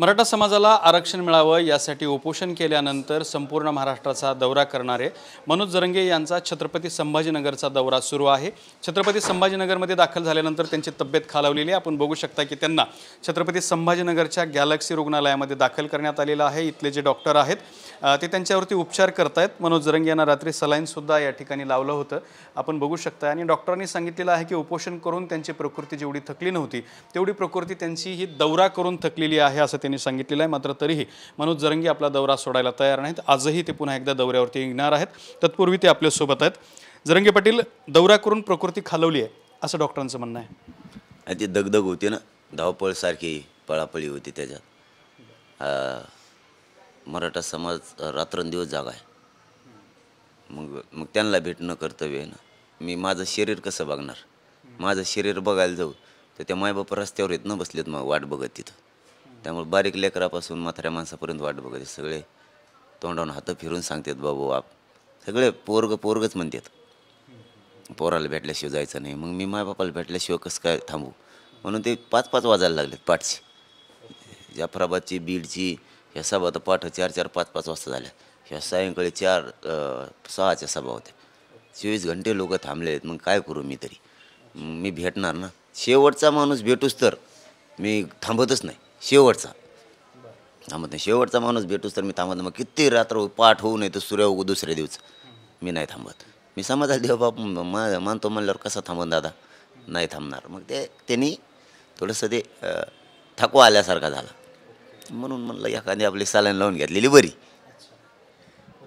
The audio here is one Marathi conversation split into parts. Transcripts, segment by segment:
मराठा समाजाला आरक्षण मिळावं यासाठी उपोषण केल्यानंतर संपूर्ण महाराष्ट्राचा दौरा करणारे मनोज जरंगे यांचा छत्रपती संभाजीनगरचा दौरा सुरू आहे छत्रपती संभाजीनगरमध्ये दाखल झाल्यानंतर त्यांची तब्येत खालावलेली आहे आपण बघू शकता की त्यांना छत्रपती संभाजीनगरच्या गॅलक्सी रुग्णालयामध्ये दाखल करण्यात आलेलं आहे इथले जे डॉक्टर आहेत ते त्यांच्यावरती उपचार करतायत मनोज जरंगे यांना रात्री सलाईनसुद्धा या ठिकाणी लावलं होतं आपण बघू शकता आणि डॉक्टरांनी सांगितलेलं आहे की उपोषण करून त्यांची प्रकृती जेवढी थकली नव्हती तेवढी प्रकृती त्यांची ही दौरा करून थकलेली आहे असं त्यांनी सांगितलेलं आहे मात्र तरीही मनोज जरंगी आपला दौरा सोडायला तयार नाहीत आजही ते पुन्हा एकदा दौऱ्यावरती येणार आहेत तत्पूर्वी ते आपल्यासोबत आहेत जरंगी पाटील दौरा करून प्रकृती खालवली आहे असं डॉक्टरांचं म्हणणं आहे ती दगदग होती ना धावपळ सारखी पळापळी होती त्याच्यात मराठा समाज रात्रंदिवस जागा आहे मग मग त्यांना भेटणं कर्तव्य आहे ना मी माझं शरीर कसं बघणार माझं शरीर बघायला जाऊ तर त्या मायबाप रस्त्यावर येत न बसलेत मग वाट बघत तिथं त्यामुळे बारीक लेकरापासून म्हाताऱ्या माणसापर्यंत वाट बघत सगळे तोंडावर हात फिरून सांगतात बाबू आप सगळे पोरग पोरगच म्हणतात पोराला भेटल्याशिवाय जायचं नाही मग मी मायबापाला भेटल्याशिवाय कसं काय थांबू म्हणून ते पाच पाच वाजायला लागलेत पाठचे जाफराबादची बीडची ह्या सभा तर पाठ चार चार पाच पाच वाजता झाल्या ह्या सायंकाळी चार सहाच्या सभा होत्या चोवीस घंटे लोक थांबले आहेत मग काय करू मी तरी मी भेटणार ना शेवटचा माणूस भेटूच तर मी थांबतच नाही शेवटचा थांबत नाही शेवटचा माणूस भेटूस तर मी थांबत मग किती रात्र पाठ होऊ नये तर सूर्य उगू दुसऱ्या दिवस मी नाही थांबत मी समजा देव बाप मानतो म्हणल्यावर कसा थांबून दादा नाही थांबणार मग ते त्यांनी थोडंसं ते थकवा आल्यासारखा झाला म्हणून म्हणलं एखादी आपली सलाईन लावून घेतलेली बरी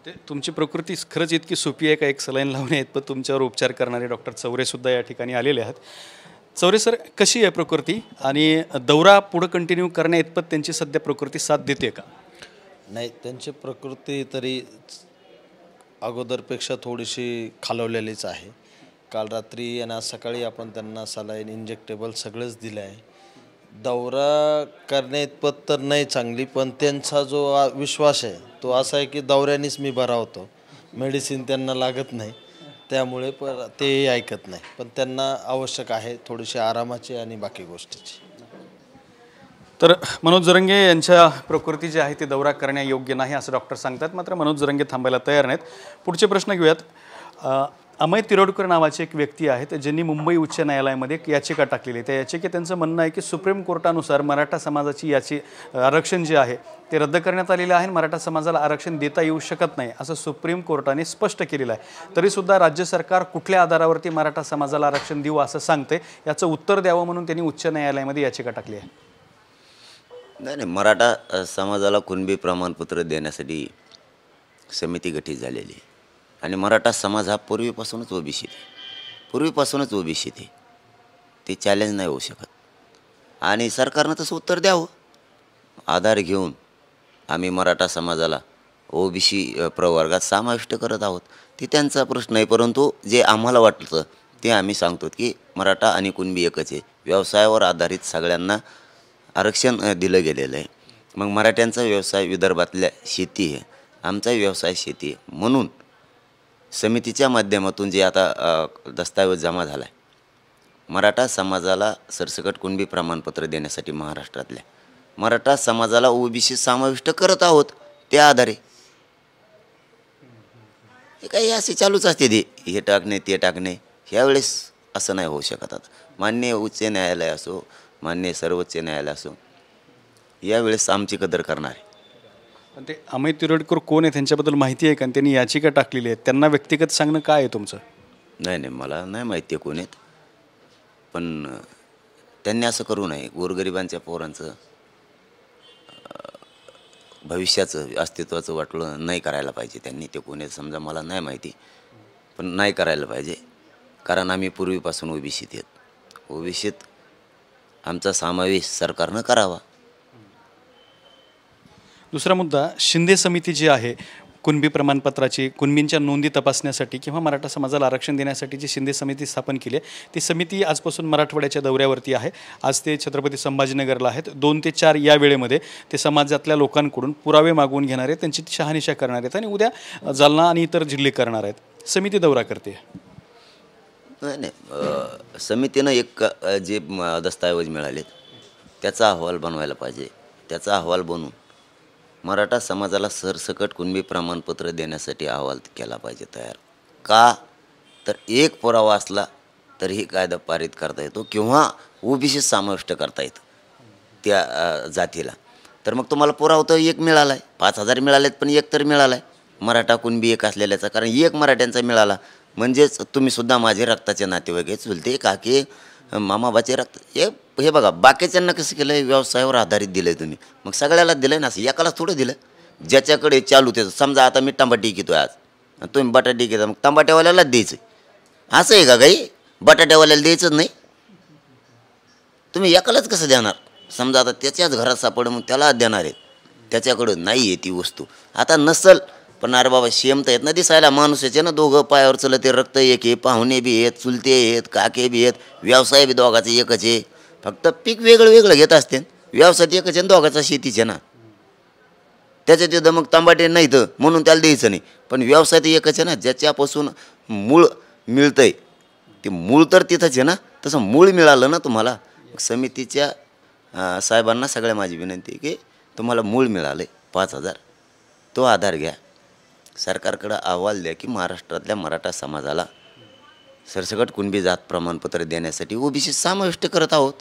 ते तुमची प्रकृती खरंच इतकी सोपी आहे का एक सलाईन लावून आहेत पण तुमच्यावर उपचार करणारे डॉक्टर चौरेसुद्धा या ठिकाणी आलेले आहेत चौरे सर कशी आहे प्रकृती आणि दौरा पुढं कंटिन्यू करण्या इतपत त्यांची सध्या प्रकृती साथ देते का नाही त्यांची प्रकृती तरी अगोदरपेक्षा थोडीशी खालवलेलीच आहे काल रात्री आणि आज सकाळी आपण त्यांना सलाईन इंजेक्टेबल सगळंच दिलं आहे दौरा करण्या इतपत तर नाही चांगली पण त्यांचा जो विश्वास आहे तो असा आहे की दौऱ्यानेच मी बरा होतो मेडिसिन त्यांना लागत नाही त्यामुळे पर ते ऐकत नाही पण त्यांना आवश्यक आहे थोडीशी आरामाची आणि बाकी गोष्टीची तर मनोज जरंगे यांच्या प्रकृती जी आहे ती दौरा करण्यायोग्य नाही असं डॉक्टर सांगतात मात्र मनोज जरंगे थांबायला तयार नाहीत पुढचे प्रश्न घेऊयात अमय तिरोडकर नावाची एक व्यक्ती आहेत ज्यांनी मुंबई उच्च न्यायालयामध्ये एक याचिका टाकलेली आहे त्या याचिकेत त्यांचं म्हणणं आहे की सुप्रीम कोर्टानुसार मराठा समाजाची याची आरक्षण जे आहे ते रद्द करण्यात आलेलं आहे मराठा समाजाला आरक्षण देता येऊ शकत नाही असं सुप्रीम कोर्टाने स्पष्ट केलेलं आहे तरीसुद्धा राज्य सरकार कुठल्या आधारावरती मराठा समाजाला आरक्षण देऊ असं सांगते याचं उत्तर द्यावं म्हणून त्यांनी उच्च न्यायालयामध्ये याचिका टाकली आहे नाही नाही मराठा समाजाला कुणबी प्रमाणपत्र देण्यासाठी समिती गठीत झालेली आहे आणि मराठा समाज हा पूर्वीपासूनच ओबीसीत आहे पूर्वीपासूनच ओबीसीत आहे ते चॅलेंज नाही होऊ शकत आणि सरकारनं तसं उत्तर द्यावं आधार घेऊन आम्ही मराठा समाजाला ओबीसी प्रवर्गात समाविष्ट करत आहोत ते त्यांचा प्रश्न आहे परंतु जे आम्हाला वाटतं ते आम्ही सांगतो की मराठा आणि कुणबी एकच आहे व्यवसायावर आधारित सगळ्यांना आरक्षण दिलं गेलेलं आहे मग मराठ्यांचा व्यवसाय विदर्भातल्या शेती आहे आमचा व्यवसाय शेती आहे म्हणून समितीच्या माध्यमातून जे आता दस्तावेज जमा झाला आहे मराठा समाजाला सरसकट कुणबी प्रमाणपत्र देण्यासाठी महाराष्ट्रातल्या मराठा समाजाला ओबीसी समाविष्ट करत आहोत त्या आधारे हे काही असे चालूच असते ते हे टाकणे ते टाकणे ह्यावेळेस असं नाही होऊ शकत आता मान्य उच्च न्यायालय असो मान्य सर्वोच्च न्यायालय असो यावेळेस आमची कदर करणार आहे पण ते अमित तिरोडकर कोण आहे त्यांच्याबद्दल माहिती आहे का त्यांनी याचिका टाकलेली आहे त्यांना व्यक्तिगत सांगणं काय आहे तुमचं नाही नाही मला नाही माहिती आहे कोण आहेत पण त्यांनी असं करू नये गोरगरिबांच्या पोरांचं भविष्याचं अस्तित्वाचं वाटलं नाही करायला पाहिजे त्यांनी ते कोण आहेत समजा मला नाही माहिती पण नाही करायला पाहिजे कारण आम्ही पूर्वीपासून ओबीसीत आहेत ओबीसीत आमचा समावेश सरकारनं करावा दुसरा मुद्दा शिंदे समिती जी आहे कुणबी प्रमाणपत्राची कुणबींच्या नोंदी तपासण्यासाठी किंवा मराठा समाजाला आरक्षण देण्यासाठी जी शिंदे समिती स्थापन केली आहे ती समिती आजपासून मराठवाड्याच्या दौऱ्यावरती आहे आज ते छत्रपती संभाजीनगरला आहेत दोन ते चार या वेळेमध्ये ते समाजातल्या लोकांकडून पुरावे मागवून घेणार आहेत त्यांची शहानिशा करणार आहेत आणि उद्या जालना आणि इतर जिल्हे करणार आहेत समिती दौरा करते नाही नाही समितीनं एक जे दस्तऐवज मिळाले त्याचा अहवाल बनवायला पाहिजे त्याचा अहवाल बनवून मराठा समाजाला सरसकट कुणबी प्रमाणपत्र देण्यासाठी अहवाल केला पाहिजे तयार का तर एक पुरावा असला तरीही कायदा पारित करता येतो किंवा ओबीसी समाविष्ट करता येतं त्या जातीला तर मग तुम्हाला पुरावा तर एक मिळाला आहे पाच हजार मिळालेत पण एक तर मिळाला आहे मराठा कुणबी एक असलेल्याचा कारण एक मराठ्यांचा मिळाला म्हणजेच तुम्हीसुद्धा माझे रक्ताचे नातेवाईक चुलते की मामाबाचे रक्त हे हे बघा बाकीच्यांना कसं केलं आहे व्यवसायावर आधारित दिलं आहे तुम्ही मग सगळ्याला दिलं आहे ना असं एकालाच थोडं दिलं ज्याच्याकडे चालू त्याचं समजा आता मी टमाटी घेतो आज तुम्ही बटाटे घेता मग टमाट्यावाल्यालाच द्यायचं असं आहे का काही बटाट्यावाल्याला द्यायचंच नाही तुम्ही एकालाच कसं देणार समजा आता त्याच्याच घरात सापडं मग त्यालाच देणार आहे त्याच्याकडं नाही आहे ती वस्तू आता नसल पण अरे बाबा शेम तर आहेत ना दिसायला माणूस याचे ना दोघं पायावर चलत रक्त एक आहे पाहुणे बी आहेत चुलते आहेत काके बी आहेत व्यवसाय बी दोघाचे एकच आहे फक्त पीक वेगळं वेगळं घेत असते व्यवसाय एकच आहे दोघाचा शेतीचे ना त्याच्या तिथं मग तांबाटे नाही तर म्हणून त्याला द्यायचं नाही पण व्यवसाय तर एकच आहे ना ज्याच्यापासून मूळ मिळतं आहे ते मूळ तर तिथंच आहे ना तसं मूळ मिळालं ना तुम्हाला समितीच्या साहेबांना सगळ्या माझी विनंती आहे की तुम्हाला मूळ मिळालं आहे पाच हजार तो आधार घ्या सरकारकडं अहवाल द्या की महाराष्ट्रातल्या मराठा समाजाला सरसकट कुणबी जात प्रमाणपत्र देण्यासाठी ओबीसी समाविष्ट करत आहोत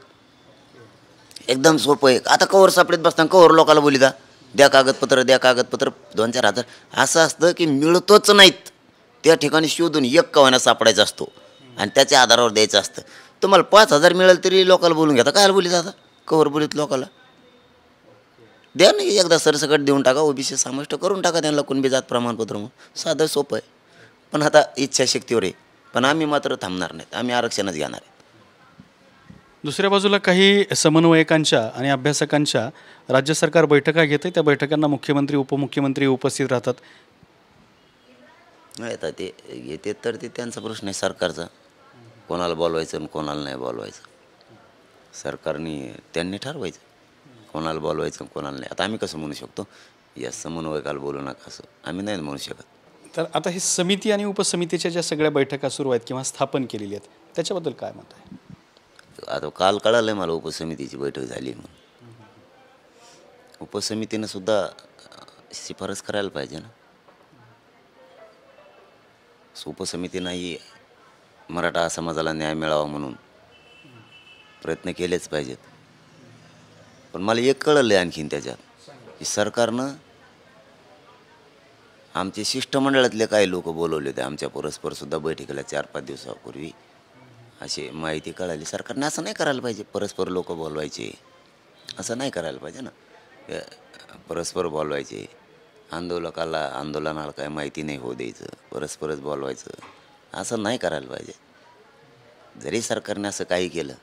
एकदम सोपं आहे आता कवर सापडत बसताना कवर लोकाला बोली द्या कागदपत्र द्या कागदपत्र दोन चार हजार असं असतं की मिळतोच नाहीत त्या ठिकाणी शोधून एक कवाना सापडायचा असतो आणि त्याच्या आधारावर द्यायचं असतं तुम्हाला पाच हजार मिळेल तरी लोकाला बोलून घेता काय बोलीत आता कवर बोलीत लोकाला द्या ना एकदा सरसकट देऊन टाका ओबीसी समाविष्ट करून टाका त्यांना कुणबी जात प्रमाणपत्र मग साधं सोपं आहे पण आता इच्छाशक्तीवर आहे पण आम्ही मात्र थांबणार नाहीत आम्ही आरक्षणच घेणार आहे दुसऱ्या बाजूला काही समन्वयकांच्या आणि अभ्यासकांच्या राज्य सरकार बैठका आहे त्या बैठकांना मुख्यमंत्री उपमुख्यमंत्री उपस्थित राहतात नाही आता ते येते तर ते त्यांचा प्रश्न आहे सरकारचा कोणाला बोलवायचं आणि कोणाला नाही बोलवायचं सरकारनी त्यांनी ठरवायचं कोणाला बोलवायचं कोणाला नाही आता आम्ही कसं म्हणू शकतो या समन्वयकाला बोलू नका असं आम्ही नाही म्हणू शकत तर आता हे समिती आणि उपसमितीच्या ज्या सगळ्या बैठका सुरू आहेत किंवा स्थापन केलेली आहेत त्याच्याबद्दल काय मत आहे आता काल कळालं आहे मला उपसमितीची बैठक झाली म्हणून उपसमितीनं सुद्धा शिफारस करायला पाहिजे ना उपसमितीनंही मराठा समाजाला न्याय मिळावा म्हणून प्रयत्न केलेच पाहिजेत पण मला एक कळलं आहे आणखीन त्याच्यात की सरकारनं आमचे शिष्टमंडळातले काही लोक बोलवले होते आमच्या परस्परसुद्धा बैठकीला चार पाच दिवसापूर्वी असे माहिती कळाली सरकारने असं नाही करायला पाहिजे परस्पर लोक बोलवायचे असं नाही करायला पाहिजे ना परस्पर बोलवायचे आंदोलकाला आंदोलनाला काय माहिती नाही होऊ द्यायचं परस्परच बोलवायचं असं नाही करायला पाहिजे जरी सरकारने असं काही केलं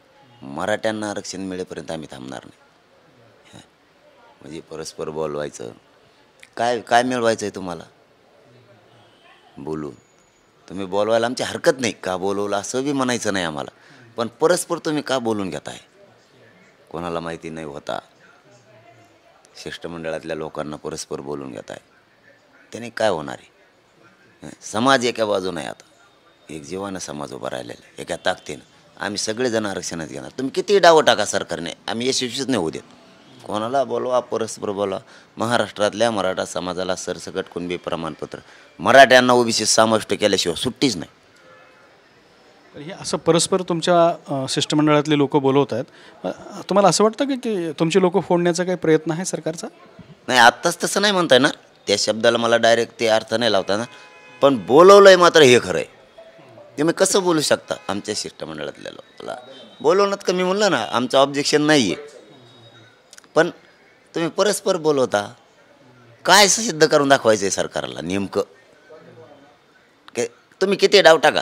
मराठ्यांना आरक्षण मिळेपर्यंत आम्ही थांबणार नाही म्हणजे परस्पर बोलवायचं काय काय मिळवायचं आहे तुम्हाला बोलू तुम्ही बोलवायला आमची हरकत नाही का बोलवलं असं बी म्हणायचं नाही आम्हाला पण परस्पर तुम्ही का बोलून घेताय कोणाला माहिती नाही होता शिष्टमंडळातल्या लोकांना परस्पर बोलून घेताय त्याने काय होणार आहे समाज एका बाजूनं आहे आता एक जीवानं समाज उभा राहिलेला एका ताकदीनं आम्ही सगळेजण आरक्षणच घेणार तुम्ही किती डावं टाका सरकारने आम्ही यशस्वीच नाही होऊ देत कोणाला बोलवा परस्पर बोलवा महाराष्ट्रातल्या मराठा समाजाला सरसकट कुणबी प्रमाणपत्र मराठ्यांना ओबीसी समाविष्ट केल्याशिवाय सुट्टीच नाही हे असं परस्पर तुमच्या शिष्टमंडळातले लोक बोलवत आहेत तुम्हाला असं वाटतं की की तुमची लोक फोडण्याचा काही प्रयत्न आहे सरकारचा नाही आत्ताच तसं नाही म्हणताय ना त्या शब्दाला मला डायरेक्ट ते अर्थ नाही लावता ना पण बोलवलं आहे मात्र हे खरं आहे तुम्ही कसं बोलू शकता आमच्या शिष्टमंडळातल्या लोकांना बोलवण्यात कमी म्हणलं ना आमचं ऑब्जेक्शन नाही आहे पण तुम्ही परस्पर बोलवता काय सिद्ध करून दाखवायचं आहे सरकारला नेमकं के तुम्ही किती डाव टाका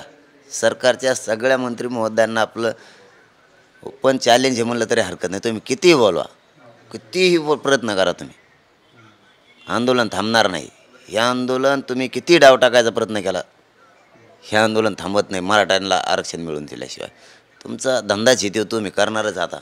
सरकारच्या सगळ्या मंत्री महोदयांना आपलं पण चॅलेंज हे म्हणलं तरी हरकत नाही तुम्ही कितीही बोलवा कितीही प्रयत्न करा तुम्ही आंदोलन थांबणार नाही हे आंदोलन तुम्ही किती डाव टाकायचा प्रयत्न केला हे आंदोलन थांबत नाही मराठ्यांना आरक्षण मिळून दिल्याशिवाय तुमचा धंदा जिथे तुम्ही करणारच आता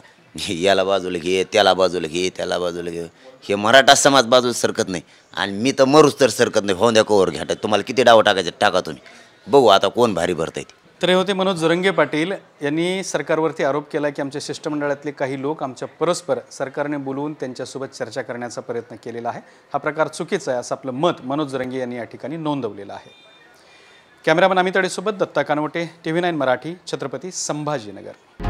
याला बाजूला घे त्याला बाजूला घे त्याला बाजूला घे हे मराठा समाज बाजूला सरकत नाही आणि मी तर मरूच तर सरकत नाही होऊन द्या कोवर घ्या तुम्हाला किती डाव टाकायचे टाका तुम्ही बघू आता कोण भारी भरतायत तर हे होते मनोज जोरंगे पाटील यांनी सरकारवरती आरोप केला की आमच्या शिष्टमंडळातले काही लोक आमच्या परस्पर सरकारने बोलवून त्यांच्यासोबत चर्चा करण्याचा प्रयत्न केलेला आहे हा प्रकार चुकीचा आहे असं आपलं मत मनोज जोरंगे यांनी या ठिकाणी नोंदवलेलं आहे cameraman Amit Datta Kanwate T V nine Marathi Chhatrapati Sambhajinagar